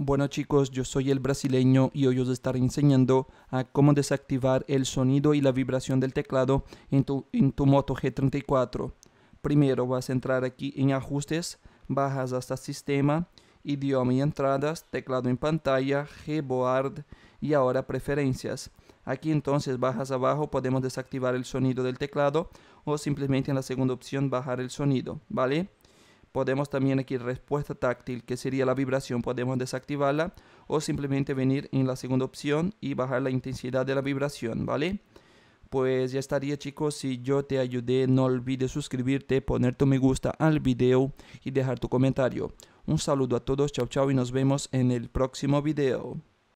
Bueno chicos, yo soy el brasileño y hoy os estaré enseñando a cómo desactivar el sonido y la vibración del teclado en tu, en tu Moto G34. Primero vas a entrar aquí en ajustes, bajas hasta sistema, idioma y entradas, teclado en pantalla, Gboard y ahora preferencias. Aquí entonces bajas abajo podemos desactivar el sonido del teclado o simplemente en la segunda opción bajar el sonido, ¿vale? Podemos también aquí respuesta táctil, que sería la vibración, podemos desactivarla o simplemente venir en la segunda opción y bajar la intensidad de la vibración, ¿vale? Pues ya estaría chicos, si yo te ayudé no olvides suscribirte, poner tu me gusta al video y dejar tu comentario. Un saludo a todos, chao chao y nos vemos en el próximo video.